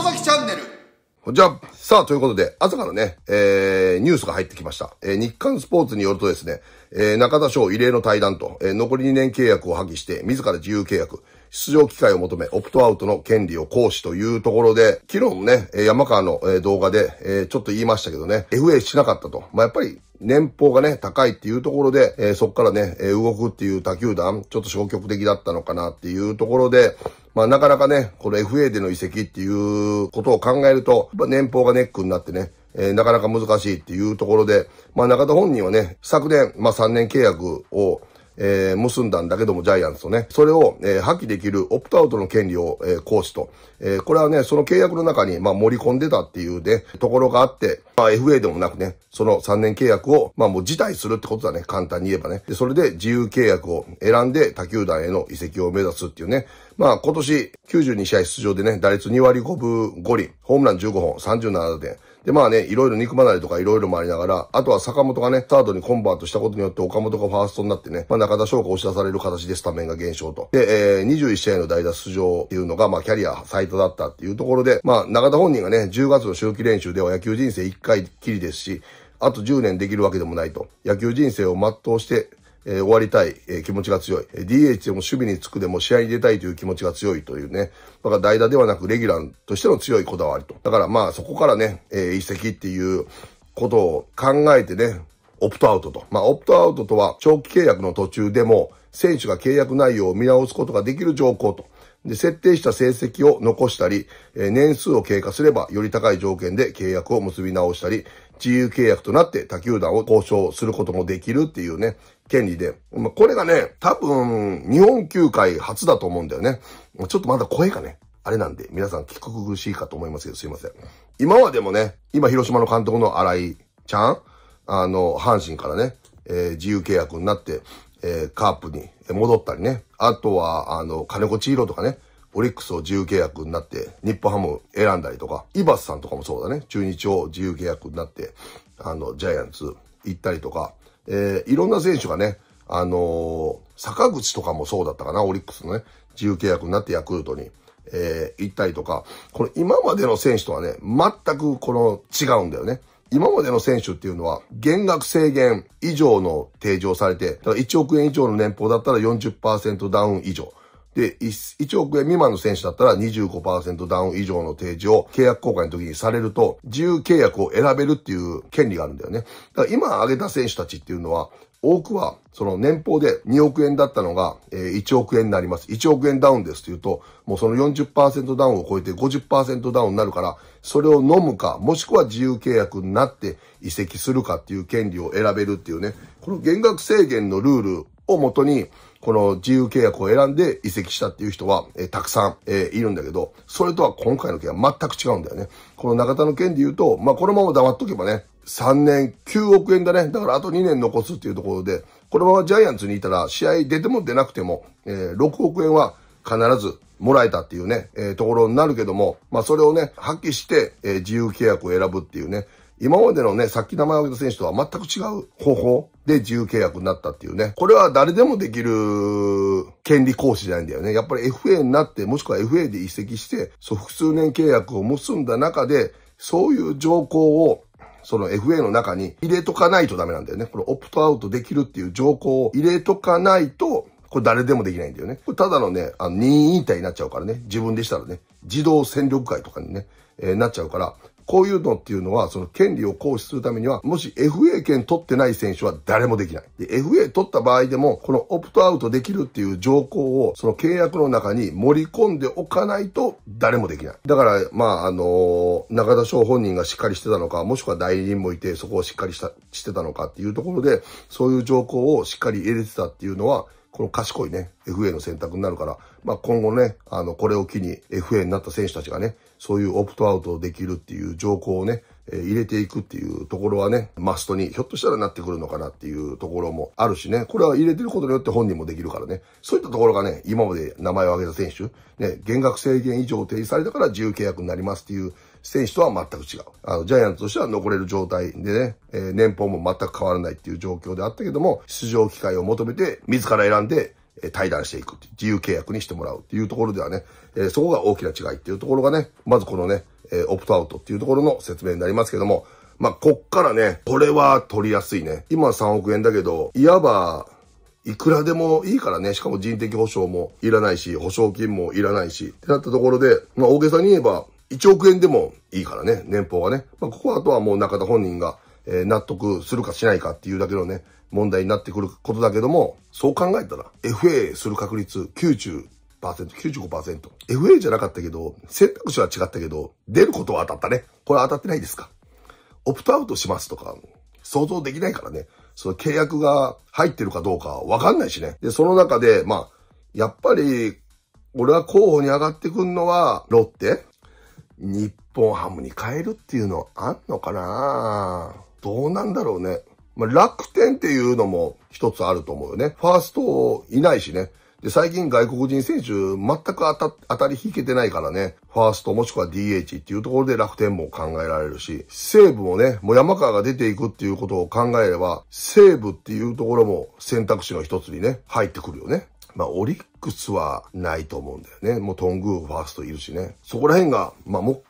野崎チャンネル。じゃあ、さあ、ということで、朝からね、えー、ニュースが入ってきました。えー、日刊スポーツによるとですね、えー、中田翔異例の対談と、えー、残り2年契約を破棄して、自ら自由契約、出場機会を求め、オプトアウトの権利を行使というところで、昨日もね、山川の動画で、ちょっと言いましたけどね、FA しなかったと。まあ、やっぱり、年俸がね、高いっていうところで、えー、そこからね、えー、動くっていう他球団、ちょっと消極的だったのかなっていうところで、まあなかなかね、この FA での移籍っていうことを考えると、年俸がネックになってね、えー、なかなか難しいっていうところで、まあ中田本人はね、昨年、まあ3年契約をえー、結んだんだけども、ジャイアンツとね、それを、えー、破棄できるオプトアウトの権利を、えー、行使と、えー、これはね、その契約の中に、まあ、盛り込んでたっていうね、ところがあって、まあ、FA でもなくね、その3年契約を、まあ、もう辞退するってことだね、簡単に言えばね。で、それで自由契約を選んで、他球団への移籍を目指すっていうね、まあ、今年92試合出場でね、打率2割5分5厘、ホームラン15本、37打点、で、まあね、いろいろ肉離れとかいろいろもありながら、あとは坂本がね、サードにコンバートしたことによって岡本がファーストになってね、まあ中田翔が押し出される形でスタメンが減少と。で、えー、21試合の代打出場っていうのが、まあキャリア最多だったっていうところで、まあ中田本人がね、10月の秋季練習では野球人生1回きりですし、あと10年できるわけでもないと。野球人生を全うして、えー、終わりたい、えー、気持ちが強い。DH でも守備につくでも試合に出たいという気持ちが強いというね。だから代打ではなくレギュラーとしての強いこだわりと。だからまあそこからね、えー、移籍っていうことを考えてね、オプトアウトと。まあオプトアウトとは長期契約の途中でも選手が契約内容を見直すことができる条項と。で、設定した成績を残したり、え年数を経過すればより高い条件で契約を結び直したり、自由契約となって他球団を交渉することもできるっていうね、権利で、これがね、多分、日本球界初だと思うんだよね。ちょっとまだ声がね、あれなんで、皆さん聞く苦しいかと思いますけど、すいません。今はでもね、今広島の監督の荒井ちゃん、あの、阪神からね、えー、自由契約になって、えー、カープに戻ったりね、あとは、あの、金子千尋とかね、オリックスを自由契約になって、日本ハム選んだりとか、イバスさんとかもそうだね、中日を自由契約になって、あの、ジャイアンツ行ったりとか、えー、いろんな選手がね、あのー、坂口とかもそうだったかな、オリックスのね、自由契約になってヤクルトに、えー、行ったりとか、これ今までの選手とはね、全くこの違うんだよね。今までの選手っていうのは、減額制限以上の提示をされて、だから1億円以上の年俸だったら40%ダウン以上。で、1億円未満の選手だったら25%ダウン以上の提示を契約公開の時にされると、自由契約を選べるっていう権利があるんだよね。だから今挙げた選手たちっていうのは、多くは、その年俸で2億円だったのが、え1億円になります。1億円ダウンですというと、もうその40%ダウンを超えて50%ダウンになるから、それを飲むか、もしくは自由契約になって移籍するかっていう権利を選べるっていうね、この減額制限のルールをもとに、この自由契約を選んで移籍したっていう人は、えー、たくさん、えー、いるんだけど、それとは今回の件は全く違うんだよね。この中田の件で言うと、まあ、このまま黙っとけばね、3年9億円だね。だからあと2年残すっていうところで、このままジャイアンツにいたら試合出ても出なくても、えー、6億円は必ずもらえたっていうね、えー、ところになるけども、まあそれをね、発揮して、えー、自由契約を選ぶっていうね、今までのね、さっき名前を挙げた選手とは全く違う方法で自由契約になったっていうね。これは誰でもできる権利行使じゃないんだよね。やっぱり FA になって、もしくは FA で移籍して、そう複数年契約を結んだ中で、そういう条項をその FA の中に入れとかないとダメなんだよね。このオプトアウトできるっていう条項を入れとかないと、これ誰でもできないんだよね。これただのね、あの任意引退になっちゃうからね。自分でしたらね、自動戦力外とかにね、えー、なっちゃうから、こういうのっていうのは、その権利を行使するためには、もし FA 権取ってない選手は誰もできない。で、FA 取った場合でも、このオプトアウトできるっていう条項を、その契約の中に盛り込んでおかないと、誰もできない。だから、まあ、あのー、中田翔本人がしっかりしてたのか、もしくは代理人もいて、そこをしっかりした、してたのかっていうところで、そういう条項をしっかり入れてたっていうのは、この賢いね、FA の選択になるから、まあ、今後ね、あの、これを機に FA になった選手たちがね、そういうオプトアウトできるっていう条項をね、えー、入れていくっていうところはね、マストにひょっとしたらなってくるのかなっていうところもあるしね、これは入れてることによって本人もできるからね、そういったところがね、今まで名前を挙げた選手、ね、減額制限以上提示されたから自由契約になりますっていう選手とは全く違う。あの、ジャイアンツとしては残れる状態でね、えー、年俸も全く変わらないっていう状況であったけども、出場機会を求めて、自ら選んで、え、対談していくっていう、自由契約にしてもらうっていうところではね、えー、そこが大きな違いっていうところがね、まずこのね、えー、オプトアウトっていうところの説明になりますけども、まあ、こっからね、これは取りやすいね。今3億円だけど、いわば、いくらでもいいからね、しかも人的保障もいらないし、保証金もいらないし、ってなったところで、まあ、大げさに言えば、1億円でもいいからね、年俸はね。まあ、ここはあとはもう中田本人が、えー、納得するかしないかっていうだけのね、問題になってくることだけども、そう考えたら、FA する確率90%、95%。FA じゃなかったけど、選択肢は違ったけど、出ることは当たったね。これ当たってないですかオプトアウトしますとか、想像できないからね。その契約が入ってるかどうかわかんないしね。で、その中で、まあ、やっぱり、俺は候補に上がってくんのは、ロッテ日本ハムに変えるっていうのあんのかなどうなんだろうね。まあ、楽天っていうのも一つあると思うよね。ファーストいないしね。で、最近外国人選手全く当た、当たり引けてないからね、ファーストもしくは DH っていうところで楽天も考えられるし、西武もね、もう山川が出ていくっていうことを考えれば、西武っていうところも選択肢の一つにね、入ってくるよね。まあ、オリックスはないと思うんだよね。もうトングーファーストいるしね。そこら辺が、まあ、も、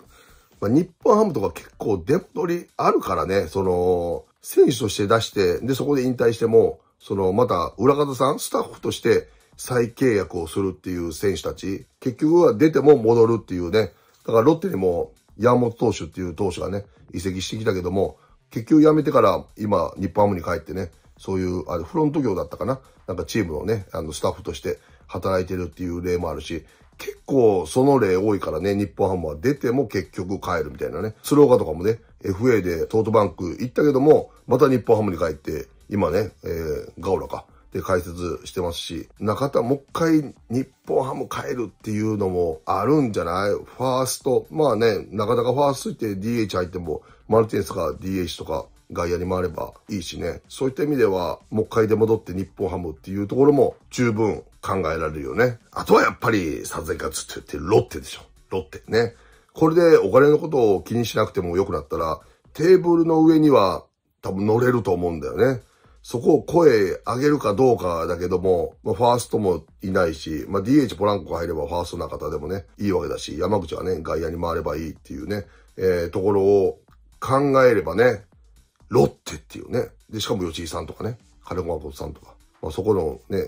まあ、日本ハムとか結構出っ取りあるからね、その、選手として出して、で、そこで引退しても、その、また、裏方さん、スタッフとして再契約をするっていう選手たち、結局は出ても戻るっていうね。だからロッテにも、山本投手っていう投手がね、移籍してきたけども、結局辞めてから、今、日本ハムに帰ってね、そういう、あれ、フロント業だったかななんかチームのね、あの、スタッフとして働いてるっていう例もあるし、結構その例多いからね、日本ハムは出ても結局帰るみたいなね。スローガとかもね、FA でトートバンク行ったけども、また日本ハムに帰って、今ね、えー、ガオラか。で解説してますし、中田もう一回日本ハム帰るっていうのもあるんじゃないファースト。まあね、なかなかファーストって DH 入っても、マルティネスか DH とか外野に回ればいいしね、そういった意味では、もう一回で戻って日本ハムっていうところも十分考えられるよね。あとはやっぱり撮影活動って言ってロッテでしょ。ロッテね。これでお金のことを気にしなくても良くなったら、テーブルの上には多分乗れると思うんだよね。そこを声上げるかどうかだけども、まあ、ファーストもいないし、まあ、DH ポランコが入ればファーストな方でもね、いいわけだし、山口はね、外野に回ればいいっていうね、えー、ところを考えればね、ロッテっていうね。で、しかも吉井さんとかね、金子誠さんとか。まあ、そこのね、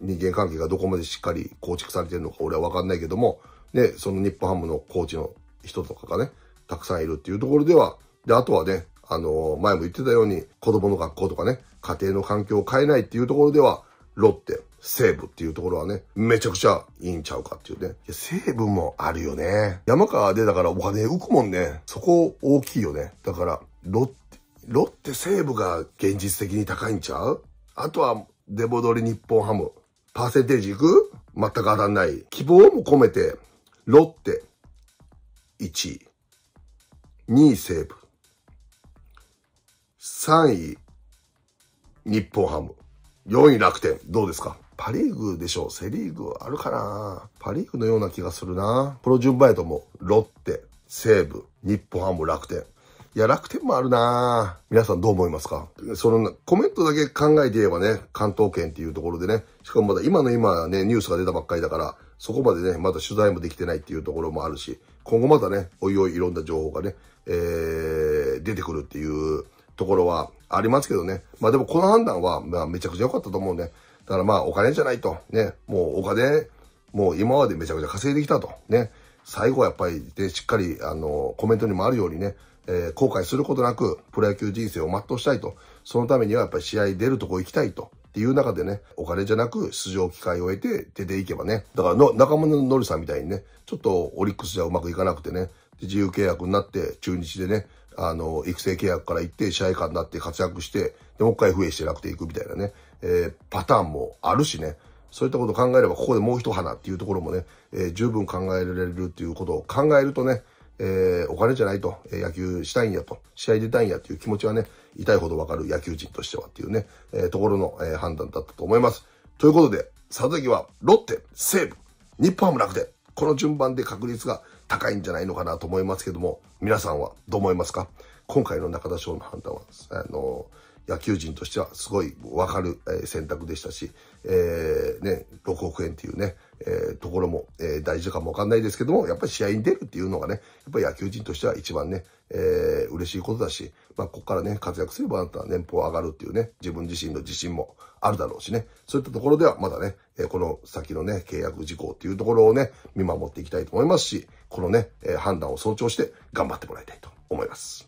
人間関係がどこまでしっかり構築されてるのか俺はわかんないけども、ね、その日本ハムのコーチの人とかがね、たくさんいるっていうところでは、で、あとはね、あの前も言ってたように、子供の学校とかね、家庭の環境を変えないっていうところでは、ロッテ、西武っていうところはね、めちゃくちゃいいんちゃうかっていうね。いや、西武もあるよね。山川でだからお金浮くもんね。そこ大きいよね。だから、ロッロッテ西武が現実的に高いんちゃうあとは、デボドリ日本ハム。パーセンテージいく全く当たんない。希望も込めて、ロッテ、1位。2位西武。3位、日本ハム。4位楽天。どうですかパリーグでしょうセリーグあるかなパリーグのような気がするな。この順番やと思う。ロッテ、西武、日本ハム、楽天。いや、楽天もあるな皆さんどう思いますかその、コメントだけ考えて言えばね、関東圏っていうところでね、しかもまだ今の今ね、ニュースが出たばっかりだから、そこまでね、まだ取材もできてないっていうところもあるし、今後またね、おいおいいろんな情報がね、えー、出てくるっていうところはありますけどね。まあでもこの判断は、まあめちゃくちゃ良かったと思うね。だからまあお金じゃないと。ね、もうお金、もう今までめちゃくちゃ稼いできたと。ね。最後はやっぱり、ね、しっかり、あの、コメントにもあるようにね、えー、後悔することなく、プロ野球人生を全うしたいと。そのためにはやっぱり試合出るとこ行きたいと。っていう中でね、お金じゃなく出場機会を得て出ていけばね。だからの、中村のりさんみたいにね、ちょっとオリックスじゃうまくいかなくてね、自由契約になって、中日でね、あの、育成契約から行って、試合間になって活躍して、で、もう一回増えしてなくていくみたいなね、えー、パターンもあるしね、そういったことを考えれば、ここでもう一花っていうところもね、えー、十分考えられるっていうことを考えるとね、えー、お金じゃないと、えー、野球したいんやと、試合出たいんやっていう気持ちはね、痛いほどわかる野球人としてはっていうね、えー、ところの、えー、判断だったと思います。ということで、佐々木はロッテ、西武、日本ハム楽で、この順番で確率が高いんじゃないのかなと思いますけども、皆さんはどう思いますか今回の中田翔の判断は、あのー野球人としてはすごいわかる、え選択でしたし、えー、ね、6億円っていうね、えー、ところも、えー、大事かもわかんないですけども、やっぱり試合に出るっていうのがね、やっぱり野球人としては一番ね、えー、嬉しいことだし、まあ、ここからね、活躍すればあなたは年俸上がるっていうね、自分自身の自信もあるだろうしね、そういったところではまだね、えこの先のね、契約事項っていうところをね、見守っていきたいと思いますし、このね、え判断を尊重して頑張ってもらいたいと思います。